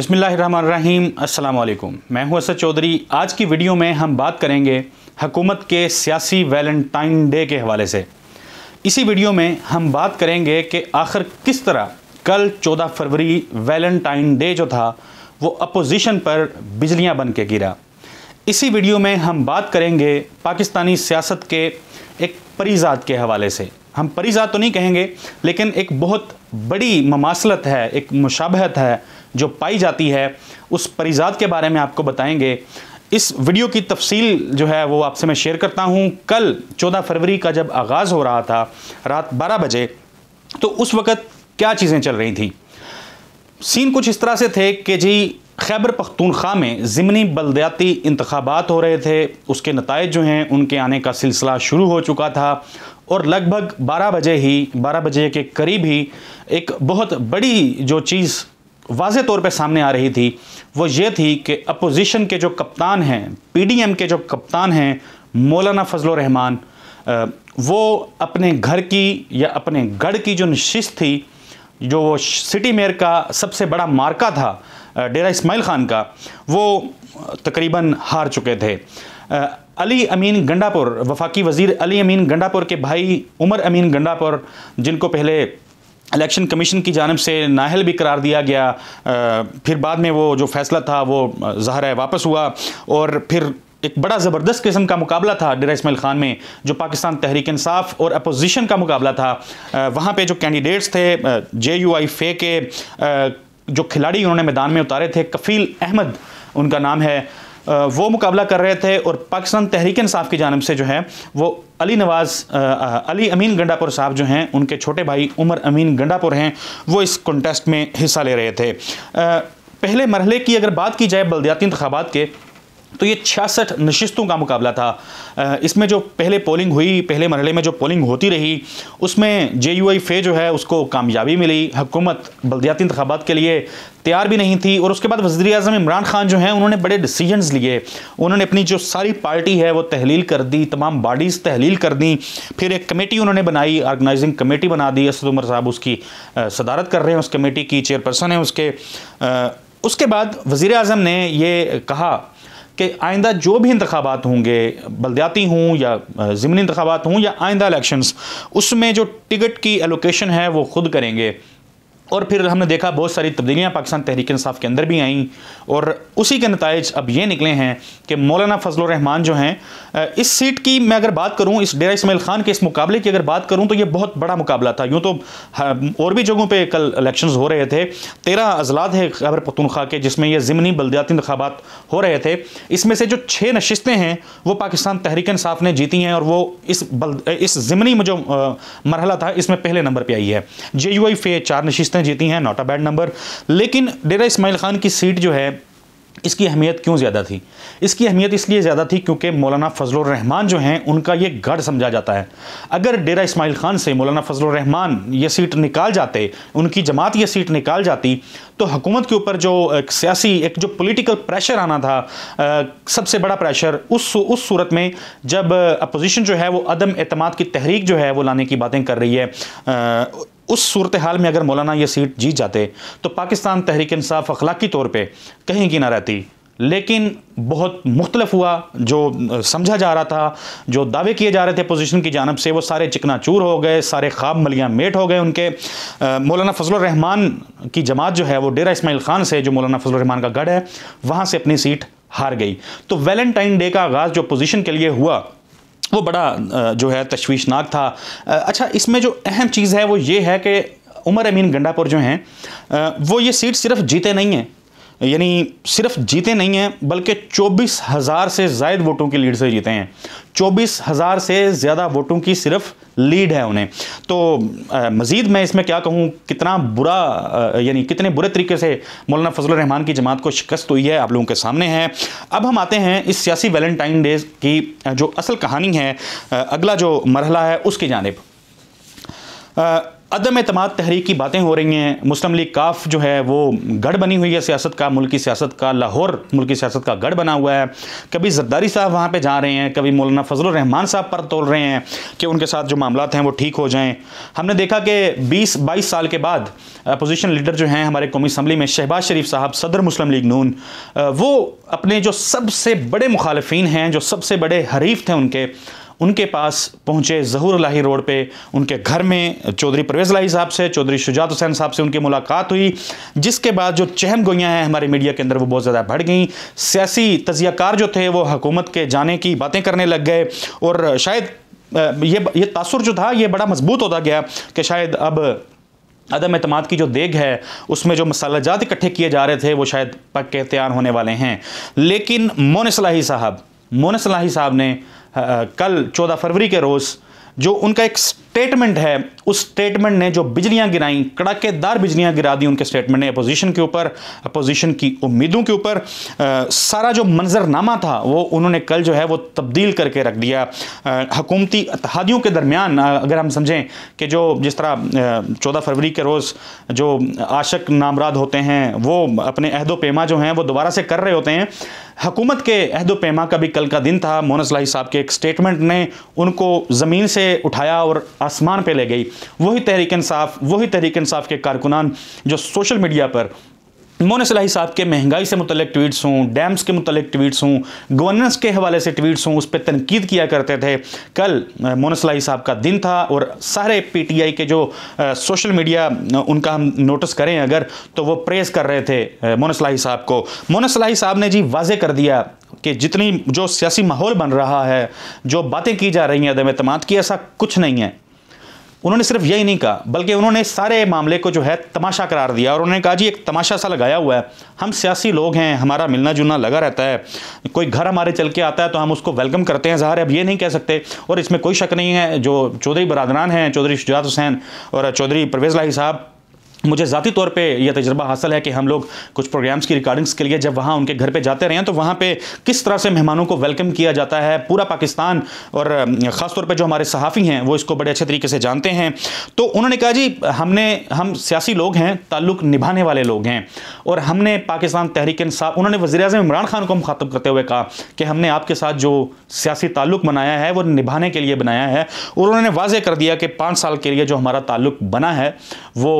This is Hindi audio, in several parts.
बिसमीम् अल्लाम मैं हूं असद चौधरी आज की वीडियो में हम बात करेंगे हकूमत के सियासी वैलेंटाइन डे के हवाले से इसी वीडियो में हम बात करेंगे कि आखिर किस तरह कल 14 फरवरी वैलेंटाइन डे जो था वो अपोजिशन पर बिजलियां बन के गिरा इसी वीडियो में हम बात करेंगे पाकिस्तानी सियासत के एक परीजात के हवाले से हम परीजात तो नहीं कहेंगे लेकिन एक बहुत बड़ी ममासलत है एक मुशाबहत है जो पाई जाती है उस परिजात के बारे में आपको बताएंगे इस वीडियो की तफसील जो है वो आपसे मैं शेयर करता हूँ कल 14 फरवरी का जब आगाज़ हो रहा था रात 12 बजे तो उस वक़्त क्या चीज़ें चल रही थी सीन कुछ इस तरह से थे कि जी खैबर पख्तूनख्वा में ज़िमनी बलदयाती इंतबात हो रहे थे उसके नतज जो हैं उनके आने का सिलसिला शुरू हो चुका था और लगभग 12 बजे ही 12 बजे के करीब ही एक बहुत बड़ी जो चीज़ वाज तौर पे सामने आ रही थी वो ये थी कि अपोजिशन के जो कप्तान हैं पीडीएम के जो कप्तान हैं मौलाना फजल रहमान वो अपने घर की या अपने गढ़ की जो नशिस्त थी जो सिटी मेयर का सबसे बड़ा मार्का था डेरा इस्माइल ख़ान का वो तकरीबन हार चुके थे अली अमीन गंडापुर वफाकी वज़ीर अली अमीन गंडापुर के भाई उमर अमीन गंडापुर जिनको पहले इलेक्शन कमीशन की जानब से नाहल भी करार दिया गया आ, फिर बाद में वो जो फैसला था वो ज़ाहर है वापस हुआ और फिर एक बड़ा ज़बरदस्त किस्म का मुकाबला था डेरा इसमाइल ख़ान में जो पाकिस्तान तहरीक इंसाफ और अपोजिशन का मुकाबला था वहाँ पर जो कैंडिडेट्स थे जे यू आई फे के जो खिलाड़ी उन्होंने मैदान में उतारे थे कफ़ील अहमद उनका नाम है वो मुकाबला कर रहे थे और पाकिस्तान तहरीक इंसाफ की जानब से जो है वो अली नवाज़ अली अमीन गंडापुर साहब जो हैं उनके छोटे भाई उमर अमीन गंडापुर हैं वो इस कॉन्टेस्ट में हिस्सा ले रहे थे पहले मरहले की अगर बात की जाए बलदियाती इंतबात के तो ये छियासठ नशिस्तों का मुकाबला था इसमें जो पहले पोलिंग हुई पहले मरहले में जो पोलिंग होती रही उसमें जे यू आई फे जो है उसको कामयाबी मिली हुकूमत बलदियाती इंतबात के लिए तैयार भी नहीं थी और उसके बाद वजी अजम इमरान खान जो हैं उन्होंने बड़े डिसीजंस लिए उन्होंने अपनी जो सारी पार्टी है वो तहलील कर दी तमाम बॉडीज़ तहलील कर दी फिर एक कमेटी उन्होंने बनाई ऑर्गेनाइजिंग कमेटी बना दी असद उमर साहब उसकी सदारत कर रहे हैं उस कमेटी की चेयरपर्सन है उसके उसके बाद वज़ी अजम ने ये कहा कि आइंदा जो भी इंतबात होंगे बलदयाती हों या ज़मनी इंतबात हों या आइंदा इलेक्शंस उसमें जो टिकट की एलोकेशन है वो खुद करेंगे और फिर हमने देखा बहुत सारी तब्दीलियाँ पाकिस्तान तहरीक इंसाफ के अंदर भी आईं और उसी के नतज अब ये निकले हैं कि मौलाना फजल रहमान जो हैं इस सीट की मैं अगर बात करूँ इस डेरा इसमाइल ख़ान के इस मुकाबले की अगर बात करूँ तो ये बहुत बड़ा मुकाबला था यूँ तो और भी जगहों पर कल इलेक्शन हो रहे थे तेरह अजलात है खबर पतनखा के जिसमें यह ज़मनी बलदियाती इंतबात हो रहे थे इसमें से जो छः नशस्तें हैं वो पाकिस्तान तहरीक इंसाफ ने जीती हैं और वो इस बल इस ज़मनी में जो मरहला था इसमें पहले नंबर पर आई है जे यू आई फे चार नशस्तें सीटें जीती हैं नॉट अ बैड नंबर लेकिन डेरा इसमाइल खान की सीट जो है इसकी अहमियत क्यों ज़्यादा थी इसकी अहमियत इसलिए ज़्यादा थी क्योंकि मौलाना फजल रहमान जो हैं उनका ये गढ़ समझा जाता है अगर डेरा इसमाइल खान से मौलाना फजल रहमान ये सीट निकाल जाते उनकी जमात ये सीट निकाल जाती तो हुकूमत के ऊपर जो एक सियासी एक जो पॉलिटिकल प्रेशर आना था आ, सबसे बड़ा प्रेशर उस उस सूरत में जब अपोजिशन जो है वो अदम अतमाद की तहरीक जो है वो लाने की बातें कर रही है आ, उस सूरत हाल में अगर मौलाना ये सीट जीत जाते तो पाकिस्तान तहरीक इंसाफ अखलाकी तौर पर कहीं की ना रहती लेकिन बहुत मुख्तलफ हुआ जो समझा जा रहा था जो दावे किए जा रहे थे पोजीशन की जानब से वो सारे चिकना चूर हो गए सारे ख्वाब मलियाँ मेट हो गए उनके मौलाना फजल रहमान की जमात जो है वो डेरा इसमाइल ख़ान से जो मौलाना फजल रहमान का गढ़ है वहाँ से अपनी सीट हार गई तो वैलेंटाइन डे का आगाज़ जो पोजीशन के लिए हुआ वो बड़ा जो है तश्वीशनाक था अच्छा इसमें जो अहम चीज़ है वो ये है कि उमर अमीन गंडापुर जो हैं वो ये सीट सिर्फ जीते नहीं हैं यानी सिर्फ जीते नहीं हैं बल्कि चौबीस हज़ार से जायद वोटों की लीड से जीते हैं चौबीस हज़ार से ज़्यादा वोटों की सिर्फ लीड है उन्हें तो मज़ीद मैं इसमें क्या कहूँ कितना बुरा यानी कितने बुरे तरीके से मौलाना फजल रहमान की जमात को शिकस्त हुई है आप लोगों के सामने है अब हम आते हैं इस सियासी वैलेंटाइन डे की जो असल कहानी है अगला जो मरहला है उसकी जानब अदम अतमाद तहरीक की बातें हो रही हैं मुस्लिम लीग काफ जो है वो गढ़ बनी हुई है सियासत का मुल्की सियासत का लाहौर मुल्की सियासत का गढ़ बना हुआ है कभी जरदारी साहब वहाँ पे जा रहे हैं कभी मौलाना फजल रहमान साहब पर तोल रहे हैं कि उनके साथ जो मामला हैं वो ठीक हो जाएँ हमने देखा कि बीस बाईस साल के बाद अपोजिशन लीडर जो हैं हमारे कौमी असम्बली में शहबाज शरीफ साहब सदर मुस्लिम लीग नून वो अपने जो सबसे बड़े मुखालफी हैं जो सबसे बड़े हरीफ थे उनके उनके पास पहुंचे जहूर लाही रोड पे उनके घर में चौधरी परवेज लाही साहब से चौधरी शुजात हुसैन साहब से उनकी मुलाकात हुई जिसके बाद जो चहम गोइयाँ हैं हमारे मीडिया के अंदर वो बहुत ज़्यादा बढ़ गई सियासी तजियाकार जो थे वो हकूमत के जाने की बातें करने लग गए और शायद ये ये तासर जो था ये बड़ा मजबूत होता गया कि शायद अब अदम अतमाद की जो देग है उसमें जो मसाला ज़ात इकट्ठे किए जा रहे थे वो शायद पक्के तैयार होने वाले हैं लेकिन मोन सलाही साहब मोन सलाही साहब ने कल चौदह फरवरी के रोज़ जो उनका एक स्टेटमेंट है उस स्टेटमेंट ने जो बिजलियां गिराई कड़ाकेदार बिजलियां गिरा दी उनके स्टेटमेंट ने अपोजिशन के ऊपर अपोजिशन की उम्मीदों के ऊपर सारा जो मंजरनामा था वो उन्होंने कल जो है वो तब्दील करके रख दिया हकूमती अतहादियों के दरमियान अगर हम समझें कि जो जिस तरह चौदह फरवरी के रोज़ जो आशक नामराद होते हैं वो अपने अहदो पेमा जो हैं वो दोबारा से कर रहे होते हैं हकूमत के अहद पैमा का भी कल का दिन था मोहन असलाही साहब के एक स्टेटमेंट ने उनको ज़मीन से उठाया और आसमान पर ले गई वही तहरीक इंसाफ वही तहरीक इंसाफ के कारकुनान जो सोशल मीडिया पर मोन सलाही साहब के महंगाई से मुतल ट्वीट्स हूँ डैम्स के मुतल ट्वीट्स हूँ गवर्नेंस के हवाले से ट्वीट्स हूँ उस पर तनकीद किया करते थे कल मोन सलाही साहब का दिन था और सारे पी टी आई के जो आ, सोशल मीडिया उनका हम नोटिस करें अगर तो वो प्रेस कर रहे थे मोन सलाही साहब को मोन सलाही साहब ने जी वाजे कर दिया कि जितनी जो सियासी माहौल बन रहा है जो बातें की जा रही हैं अदम अतमाद की ऐसा कुछ नहीं है उन्होंने सिर्फ यही नहीं कहा बल्कि उन्होंने सारे मामले को जो है तमाशा करार दिया और उन्होंने कहा जी एक तमाशा सा लगाया हुआ है हम सियासी लोग हैं हमारा मिलना जुलना लगा रहता है कोई घर हमारे चल के आता है तो हम उसको वेलकम करते हैं ज़ाहिर अब ये नहीं कह सकते और इसमें कोई शक नहीं है जो चौधरी बरदरान हैं चौधरी शुजात हुसैन और चौधरी परवेज़ लाही साहब मुझे ज़ाती तौर पे यह तजर्बा हासिल है कि हम लोग कुछ प्रोग्राम्स की रिकॉर्डिंग्स के लिए जब वहाँ उनके घर पे जाते रहे हैं तो वहाँ पे किस तरह से मेहमानों को वेलकम किया जाता है पूरा पाकिस्तान और ख़ास तौर पे जो हमारे सहाफ़ी हैं वो इसको बड़े अच्छे तरीके से जानते हैं तो उन्होंने कहा जी हमने हम सियासी लोग हैं ताल्लुक़ निभाने वाले लोग हैं और हमने पाकिस्तान तहरीक इंसाफ उन्होंने वजी अजम इमरान खान को मुखातब करते हुए कहा कि हमने आपके साथ जो सियासी ताल्लुक़ बनाया है वो निभाने के लिए बनाया है और उन्होंने वाजे कर दिया कि पाँच साल के लिए जो हमारा ताल्लुक़ बना है वो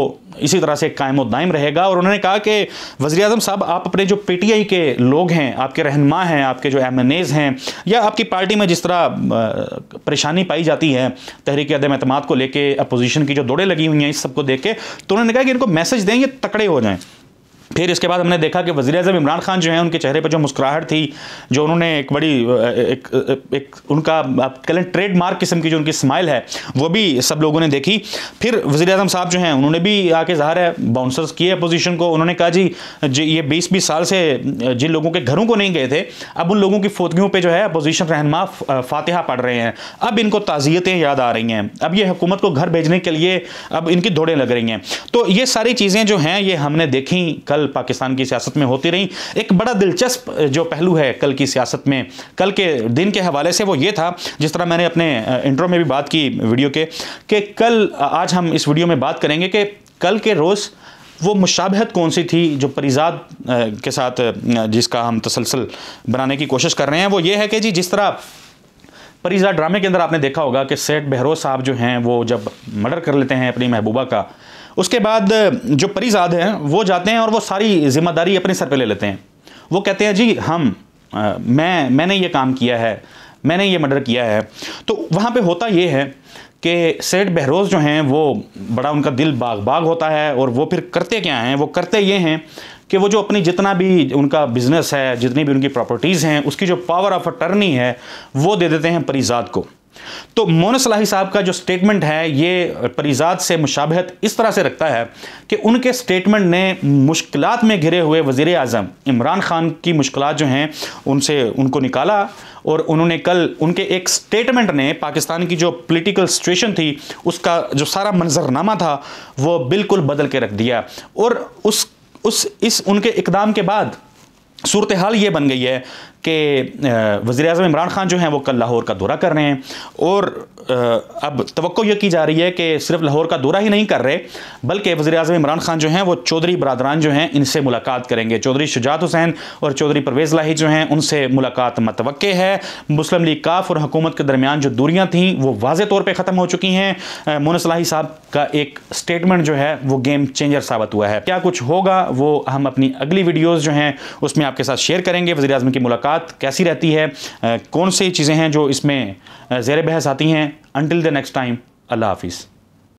इसी तरह से कायम दायम रहेगा और उन्होंने कहा कि वजी अजम साहब आप अपने जो पी टी आई के लोग हैं आपके रहनमा हैं आपके जो एम एन एज़ हैं या आपकी पार्टी में जिस तरह परेशानी पाई जाती है तहरीक अदम अहतमाद को लेकर अपोजिशन की जो दौड़े लगी हुई हैं इस सबको देख के तो उन्होंने कहा कि इनको मैसेज दें ये तकड़े हो जाएँ फिर इसके बाद हमने देखा कि वजी अजम इमरान खान जो है उनके चेहरे पर जो मुस्कुराहट थी जो उन्होंने एक बड़ी एक, एक उनका आप कह लें ट्रेडमार्क किस्म की जो उनकी स्माइल है वो भी सब लोगों ने देखी फिर वजी अजम साहब जो हैं उन्होंने भी आके ज़ाहिर है बाउंसर्स किए अपोजिशन को उन्होंने कहा जी जी ये बीस बीस साल से जिन लोगों के घरों को नहीं गए थे अब उन लोगों की फोतगियों पर जो है अपोजिशन रहनमा फातहा पढ़ रहे हैं अब इनको ताज़ियतें याद आ रही हैं अब ये हुकूमत को घर भेजने के लिए अब इनकी दौड़ें लग रही हैं तो ये सारी चीज़ें जो हैं ये हमने देखी कल फिलहाल पाकिस्तान की सियासत में होती रही एक बड़ा दिलचस्प जो पहलू है कल की सियासत में कल के दिन के हवाले से वो ये था जिस तरह मैंने अपने इंट्रो में भी बात की वीडियो के कि कल आज हम इस वीडियो में बात करेंगे कि कल के रोज़ वो मुशाबहत कौन सी थी जो परिजाद के साथ जिसका हम तसलसल बनाने की कोशिश कर रहे हैं वो ये है कि जी जिस तरह परिजाद ड्रामे के अंदर आपने देखा होगा कि सेठ बहरोज साहब जो हैं वो जब मर्डर कर लेते हैं अपनी महबूबा का उसके बाद जो परिजाद हैं वो जाते हैं और वो सारी जिम्मेदारी अपने सर पे ले लेते हैं वो कहते हैं जी हम आ, मैं मैंने ये काम किया है मैंने ये मर्डर किया है तो वहाँ पे होता ये है कि सेठ बहरोज जो हैं वो बड़ा उनका दिल बाग बाग होता है और वो फिर करते क्या हैं वो करते ये हैं कि वो जो अपनी जितना भी उनका बिज़नेस है जितनी भी उनकी प्रॉपर्टीज़ हैं उसकी जो पावर ऑफ अटर्नी है वो दे देते हैं परिजात को तो मोनस लाही साहब का जो स्टेटमेंट है ये परिजात से मुशाबहत इस तरह से रखता है कि उनके स्टेटमेंट ने मुश्किल में घिरे हुए वज़ी अजम इमरान ख़ान की मुश्किल जो हैं उनसे उनको निकाला और उन्होंने कल उनके एक स्टेटमेंट ने पाकिस्तान की जो पॉलिटिकल सिचुएशन थी उसका जो सारा मंजरनामा था वो बिल्कुल बदल के रख दिया और उस उस इस उनके इकदाम के बाद सूरत हाल ये बन गई है कि वज़ी अजम इमरान ख़ान जो हैं वो कल लाहौर का दौरा कर रहे हैं और अब तो यह की जा रही है कि सिर्फ लाहौर का दौरा ही नहीं कर रहे बल्कि वज़ी अजम इमरान ख़ान जो हैं वो चौधरी बरदरान जो हैं इनसे मुलाकात करेंगे चौधरी शुजात हुसैन और चौधरी परवेज़ लाही जो हैं उनसे मुलाकात मतव है मुस्लिम लीग काफ और हकूमत के दरमियान जो दूरियाँ थीं वो वाज तौर पर ख़त्म हो चुकी हैं मोन लाही साहब का एक स्टेटमेंट जो है वो गेम चेंजर साबित हुआ है क्या कुछ होगा वो हम अपनी अगली वीडियोज़ जो हैं उसमें आपके साथ शेयर करेंगे वजी अजम की मुलाकात कैसी रहती है कौन सी चीज़ें हैं जो इसमें ज़ेर बहस आती हैं अनटिल द नेक्स्ट टाइम अल्लाह हाफिज़